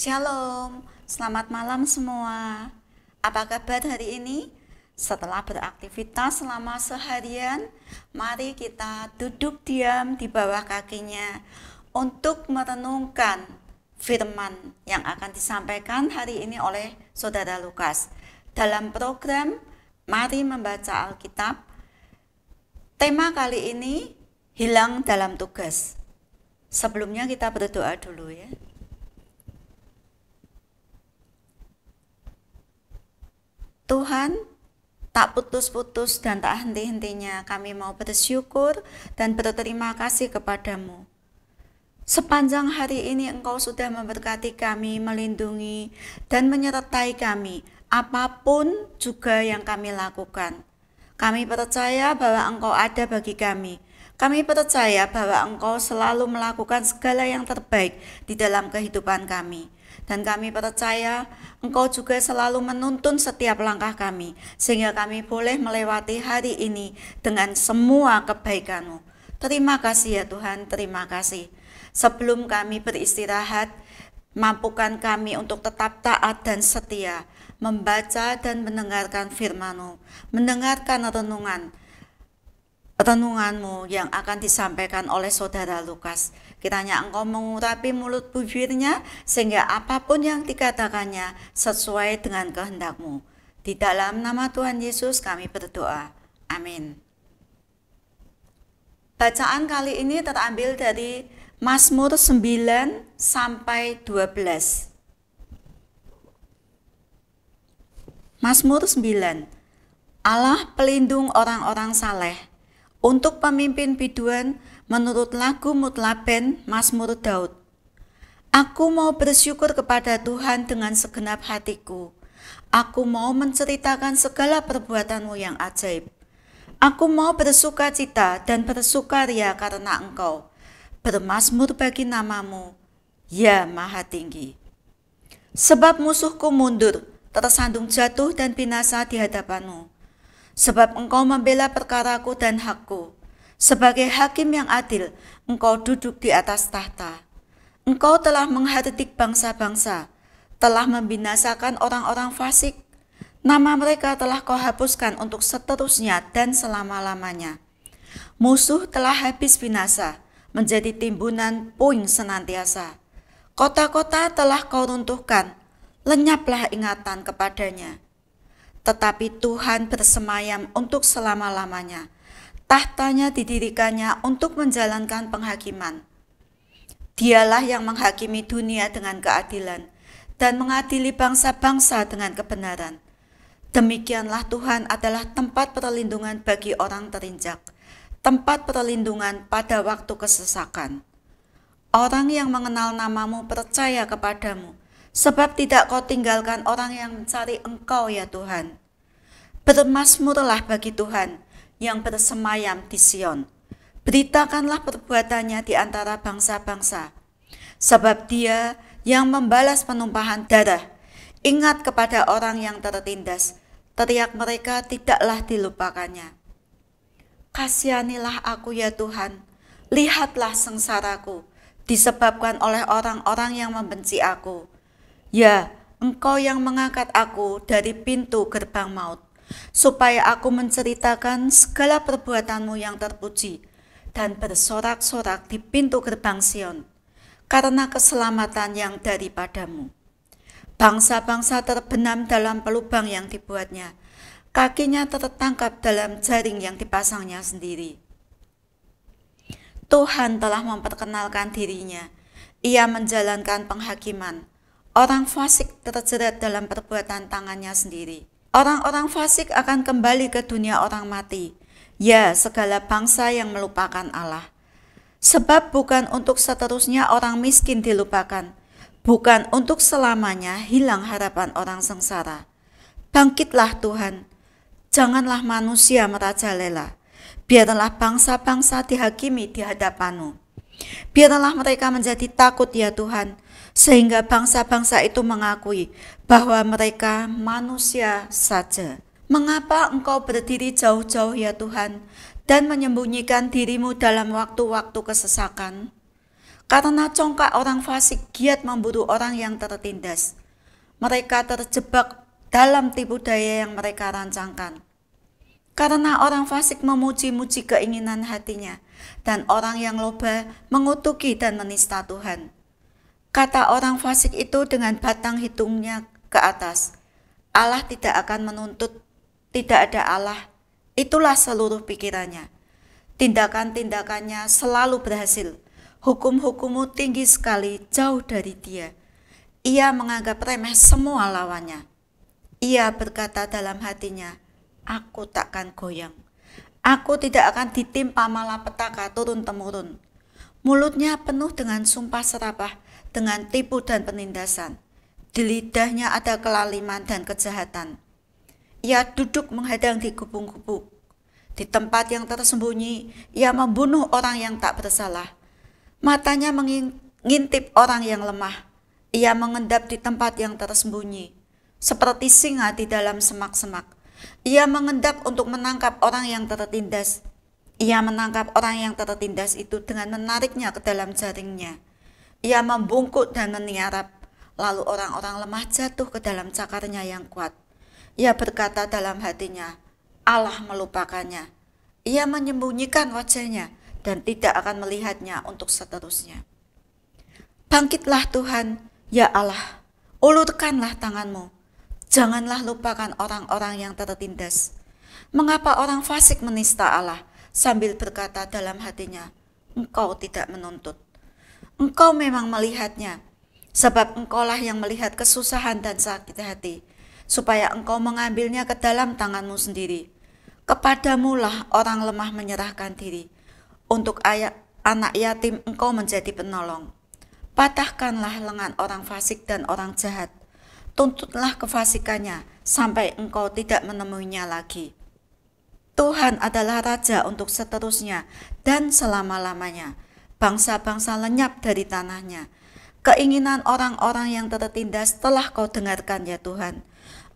Shalom, selamat malam semua. Apa kabar hari ini? Setelah beraktivitas selama seharian, mari kita duduk diam di bawah kakinya untuk merenungkan firman yang akan disampaikan hari ini oleh Saudara Lukas. Dalam program Mari Membaca Alkitab, tema kali ini hilang dalam tugas. Sebelumnya kita berdoa dulu ya. Tuhan tak putus-putus dan tak henti-hentinya kami mau bersyukur dan berterima kasih kepadamu. Sepanjang hari ini engkau sudah memberkati kami, melindungi dan menyertai kami apapun juga yang kami lakukan. Kami percaya bahwa engkau ada bagi kami. Kami percaya bahwa engkau selalu melakukan segala yang terbaik di dalam kehidupan kami dan kami percaya Engkau juga selalu menuntun setiap langkah kami, sehingga kami boleh melewati hari ini dengan semua kebaikan-Mu. Terima kasih ya Tuhan, terima kasih. Sebelum kami beristirahat, mampukan kami untuk tetap taat dan setia, membaca dan mendengarkan firman-Mu, mendengarkan renungan, Renunganmu yang akan disampaikan oleh saudara Lukas. Kiranya engkau mengurapi mulut bibirnya sehingga apapun yang dikatakannya sesuai dengan kehendakmu. Di dalam nama Tuhan Yesus kami berdoa. Amin. Bacaan kali ini terambil dari Mazmur 9 sampai 12. Mazmur 9 Allah pelindung orang-orang saleh untuk pemimpin biduan, menurut lagu Mutlaben Mazmur Daud. Aku mau bersyukur kepada Tuhan dengan segenap hatiku. Aku mau menceritakan segala perbuatanmu yang ajaib. Aku mau bersuka cita dan bersukaria karena engkau. Bermasmur bagi namamu, ya maha tinggi. Sebab musuhku mundur, tersandung jatuh dan binasa di hadapanmu sebab engkau membela perkaraku dan hakku. Sebagai hakim yang adil, engkau duduk di atas tahta. Engkau telah menghardik bangsa-bangsa, telah membinasakan orang-orang fasik. Nama mereka telah kau hapuskan untuk seterusnya dan selama-lamanya. Musuh telah habis binasa, menjadi timbunan puing senantiasa. Kota-kota telah kau runtuhkan, lenyaplah ingatan kepadanya tetapi Tuhan bersemayam untuk selama-lamanya. Tahtanya didirikannya untuk menjalankan penghakiman. Dialah yang menghakimi dunia dengan keadilan dan mengadili bangsa-bangsa dengan kebenaran. Demikianlah Tuhan adalah tempat perlindungan bagi orang terinjak, tempat perlindungan pada waktu kesesakan. Orang yang mengenal namamu percaya kepadamu, sebab tidak kau tinggalkan orang yang mencari engkau ya Tuhan. Bermasmurlah bagi Tuhan yang bersemayam di Sion. Beritakanlah perbuatannya di antara bangsa-bangsa. Sebab dia yang membalas penumpahan darah. Ingat kepada orang yang tertindas. Teriak mereka tidaklah dilupakannya. Kasihanilah aku ya Tuhan. Lihatlah sengsaraku disebabkan oleh orang-orang yang membenci aku. Ya, engkau yang mengangkat aku dari pintu gerbang maut supaya aku menceritakan segala perbuatanmu yang terpuji dan bersorak-sorak di pintu gerbang Sion karena keselamatan yang daripadamu. Bangsa-bangsa terbenam dalam pelubang yang dibuatnya, kakinya tertangkap dalam jaring yang dipasangnya sendiri. Tuhan telah memperkenalkan dirinya. Ia menjalankan penghakiman. Orang fasik terjerat dalam perbuatan tangannya sendiri. Orang-orang fasik akan kembali ke dunia orang mati, ya segala bangsa yang melupakan Allah. Sebab bukan untuk seterusnya orang miskin dilupakan, bukan untuk selamanya hilang harapan orang sengsara. Bangkitlah Tuhan, janganlah manusia merajalela. Biarlah bangsa-bangsa dihakimi di hadapanmu. Biarlah mereka menjadi takut ya Tuhan, sehingga bangsa-bangsa itu mengakui bahwa mereka manusia saja. Mengapa engkau berdiri jauh-jauh ya Tuhan dan menyembunyikan dirimu dalam waktu-waktu kesesakan? Karena congkak orang fasik giat memburu orang yang tertindas. Mereka terjebak dalam tipu daya yang mereka rancangkan. Karena orang fasik memuji-muji keinginan hatinya, dan orang yang loba mengutuki dan menista Tuhan. Kata orang fasik itu dengan batang hitungnya ke atas. Allah tidak akan menuntut, tidak ada Allah. Itulah seluruh pikirannya. Tindakan-tindakannya selalu berhasil. Hukum-hukummu tinggi sekali, jauh dari dia. Ia menganggap remeh semua lawannya. Ia berkata dalam hatinya, Aku takkan goyang. Aku tidak akan ditimpa malapetaka turun-temurun. Mulutnya penuh dengan sumpah serapah dengan tipu dan penindasan. Di lidahnya ada kelaliman dan kejahatan. Ia duduk menghadang di kubung-kubung. Di tempat yang tersembunyi, ia membunuh orang yang tak bersalah. Matanya mengintip orang yang lemah. Ia mengendap di tempat yang tersembunyi, seperti singa di dalam semak-semak. Ia mengendap untuk menangkap orang yang tertindas. Ia menangkap orang yang tertindas itu dengan menariknya ke dalam jaringnya. Ia membungkuk dan meniarap, lalu orang-orang lemah jatuh ke dalam cakarnya yang kuat. Ia berkata dalam hatinya, Allah melupakannya. Ia menyembunyikan wajahnya dan tidak akan melihatnya untuk seterusnya. Bangkitlah Tuhan, ya Allah, ulurkanlah tanganmu. Janganlah lupakan orang-orang yang tertindas. Mengapa orang fasik menista Allah sambil berkata dalam hatinya, "Engkau tidak menuntut"? Engkau memang melihatnya, sebab engkaulah yang melihat kesusahan dan sakit hati, supaya engkau mengambilnya ke dalam tanganmu sendiri. Kepadamulah orang lemah menyerahkan diri. Untuk ayat anak yatim engkau menjadi penolong. Patahkanlah lengan orang fasik dan orang jahat. Tuntutlah kefasikannya sampai engkau tidak menemuinya lagi. Tuhan adalah Raja untuk seterusnya dan selama-lamanya bangsa-bangsa lenyap dari tanahnya. Keinginan orang-orang yang tertindas telah kau dengarkan ya Tuhan.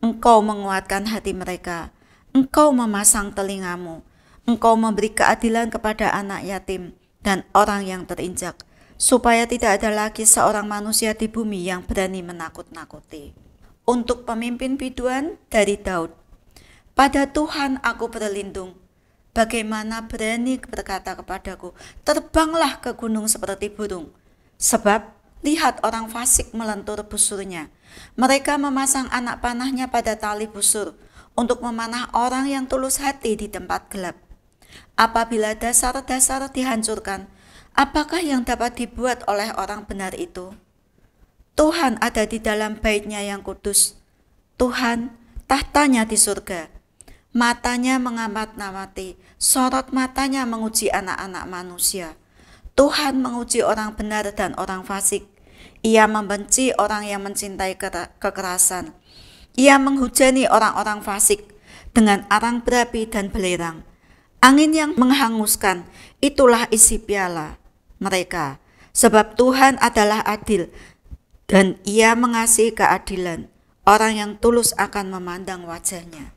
Engkau menguatkan hati mereka. Engkau memasang telingamu. Engkau memberi keadilan kepada anak yatim dan orang yang terinjak, supaya tidak ada lagi seorang manusia di bumi yang berani menakut-nakuti. Untuk pemimpin biduan dari Daud. Pada Tuhan aku berlindung, Bagaimana berani berkata kepadaku, terbanglah ke gunung seperti burung. Sebab lihat orang fasik melentur busurnya. Mereka memasang anak panahnya pada tali busur untuk memanah orang yang tulus hati di tempat gelap. Apabila dasar-dasar dihancurkan, apakah yang dapat dibuat oleh orang benar itu? Tuhan ada di dalam baitnya yang kudus. Tuhan tahtanya di surga matanya mengamat-namati, sorot matanya menguji anak-anak manusia. Tuhan menguji orang benar dan orang fasik. Ia membenci orang yang mencintai kekerasan. Ia menghujani orang-orang fasik dengan arang berapi dan belerang. Angin yang menghanguskan, itulah isi piala mereka. Sebab Tuhan adalah adil dan ia mengasihi keadilan. Orang yang tulus akan memandang wajahnya.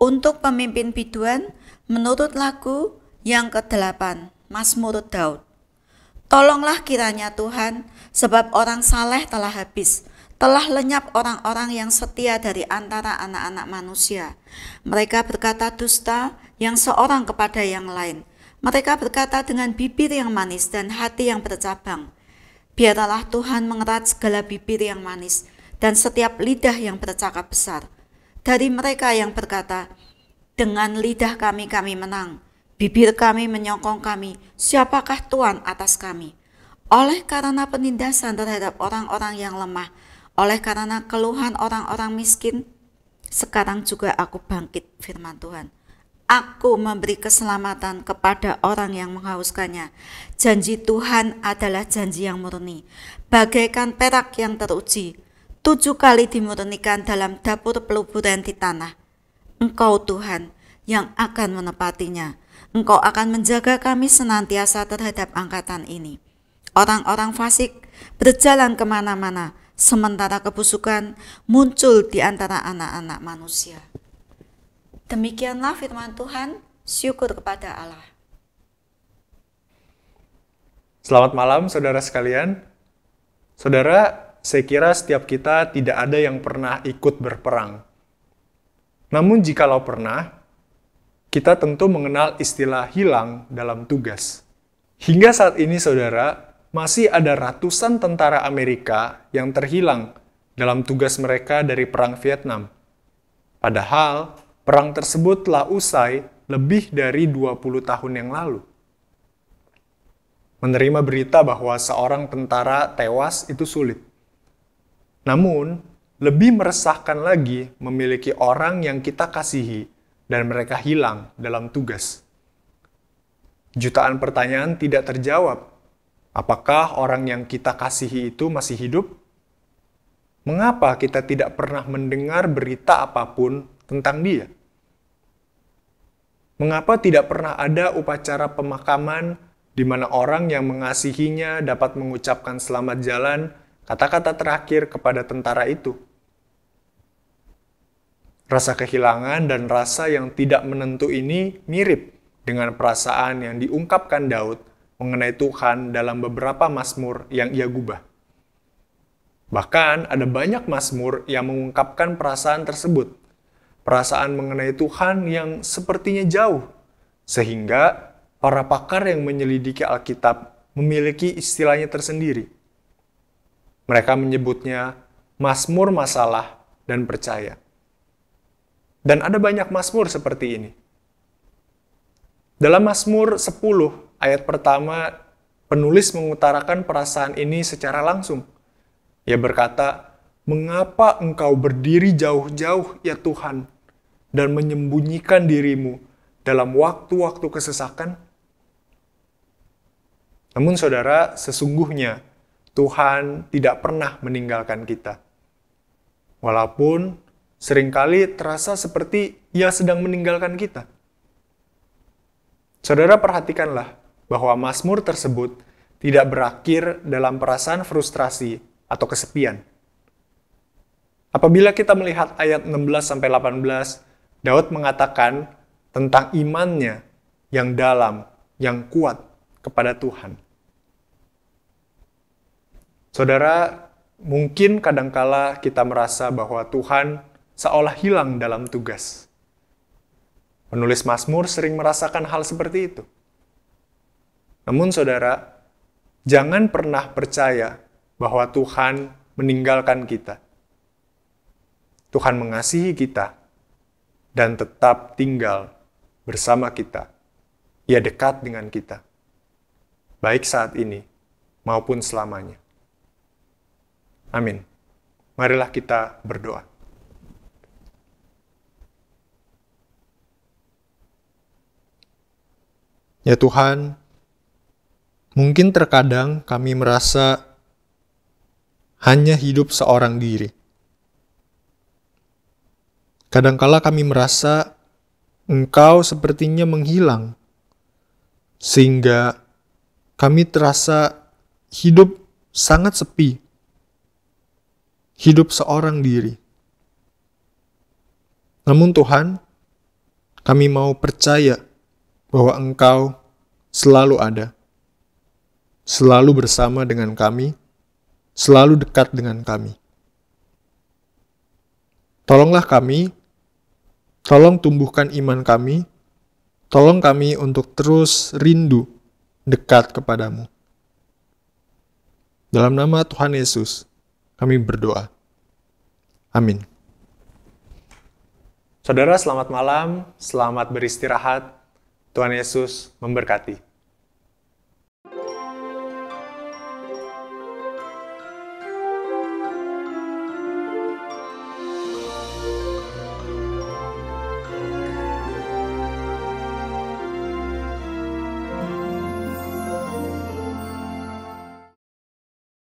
Untuk pemimpin biduan, menurut lagu yang ke-8, Mazmur Daud. Tolonglah kiranya Tuhan, sebab orang saleh telah habis, telah lenyap orang-orang yang setia dari antara anak-anak manusia. Mereka berkata dusta yang seorang kepada yang lain. Mereka berkata dengan bibir yang manis dan hati yang bercabang. Biarlah Tuhan mengerat segala bibir yang manis dan setiap lidah yang bercakap besar dari mereka yang berkata, Dengan lidah kami kami menang, bibir kami menyokong kami, siapakah Tuhan atas kami? Oleh karena penindasan terhadap orang-orang yang lemah, oleh karena keluhan orang-orang miskin, sekarang juga aku bangkit firman Tuhan. Aku memberi keselamatan kepada orang yang menghauskannya. Janji Tuhan adalah janji yang murni, bagaikan perak yang teruji, tujuh kali dimurnikan dalam dapur peluburan di tanah. Engkau Tuhan yang akan menepatinya. Engkau akan menjaga kami senantiasa terhadap angkatan ini. Orang-orang fasik berjalan kemana-mana, sementara kebusukan muncul di antara anak-anak manusia. Demikianlah firman Tuhan, syukur kepada Allah. Selamat malam saudara sekalian. Saudara, saya kira setiap kita tidak ada yang pernah ikut berperang. Namun jikalau pernah, kita tentu mengenal istilah hilang dalam tugas. Hingga saat ini saudara, masih ada ratusan tentara Amerika yang terhilang dalam tugas mereka dari perang Vietnam. Padahal, perang tersebut telah usai lebih dari 20 tahun yang lalu. Menerima berita bahwa seorang tentara tewas itu sulit. Namun, lebih meresahkan lagi memiliki orang yang kita kasihi dan mereka hilang dalam tugas. Jutaan pertanyaan tidak terjawab. Apakah orang yang kita kasihi itu masih hidup? Mengapa kita tidak pernah mendengar berita apapun tentang dia? Mengapa tidak pernah ada upacara pemakaman di mana orang yang mengasihinya dapat mengucapkan selamat jalan Kata-kata terakhir kepada tentara itu. Rasa kehilangan dan rasa yang tidak menentu ini mirip dengan perasaan yang diungkapkan Daud mengenai Tuhan dalam beberapa mazmur yang ia gubah. Bahkan ada banyak mazmur yang mengungkapkan perasaan tersebut. Perasaan mengenai Tuhan yang sepertinya jauh. Sehingga para pakar yang menyelidiki Alkitab memiliki istilahnya tersendiri. Mereka menyebutnya Masmur Masalah dan Percaya. Dan ada banyak Masmur seperti ini. Dalam Masmur 10 ayat pertama, penulis mengutarakan perasaan ini secara langsung. Ia berkata, Mengapa engkau berdiri jauh-jauh, ya Tuhan, dan menyembunyikan dirimu dalam waktu-waktu kesesakan? Namun saudara, sesungguhnya Tuhan tidak pernah meninggalkan kita. Walaupun seringkali terasa seperti ia sedang meninggalkan kita. Saudara perhatikanlah bahwa Mazmur tersebut tidak berakhir dalam perasaan frustrasi atau kesepian. Apabila kita melihat ayat 16-18, Daud mengatakan tentang imannya yang dalam, yang kuat kepada Tuhan. Saudara, mungkin kadangkala kita merasa bahwa Tuhan seolah hilang dalam tugas. Penulis Mazmur sering merasakan hal seperti itu. Namun saudara, jangan pernah percaya bahwa Tuhan meninggalkan kita. Tuhan mengasihi kita dan tetap tinggal bersama kita. Ia dekat dengan kita, baik saat ini maupun selamanya. Amin. Marilah kita berdoa. Ya Tuhan, mungkin terkadang kami merasa hanya hidup seorang diri. Kadangkala kami merasa Engkau sepertinya menghilang, sehingga kami terasa hidup sangat sepi hidup seorang diri. Namun Tuhan, kami mau percaya bahwa Engkau selalu ada, selalu bersama dengan kami, selalu dekat dengan kami. Tolonglah kami, tolong tumbuhkan iman kami, tolong kami untuk terus rindu dekat kepadamu. Dalam nama Tuhan Yesus, kami berdoa. Amin. Saudara, selamat malam, selamat beristirahat. Tuhan Yesus memberkati.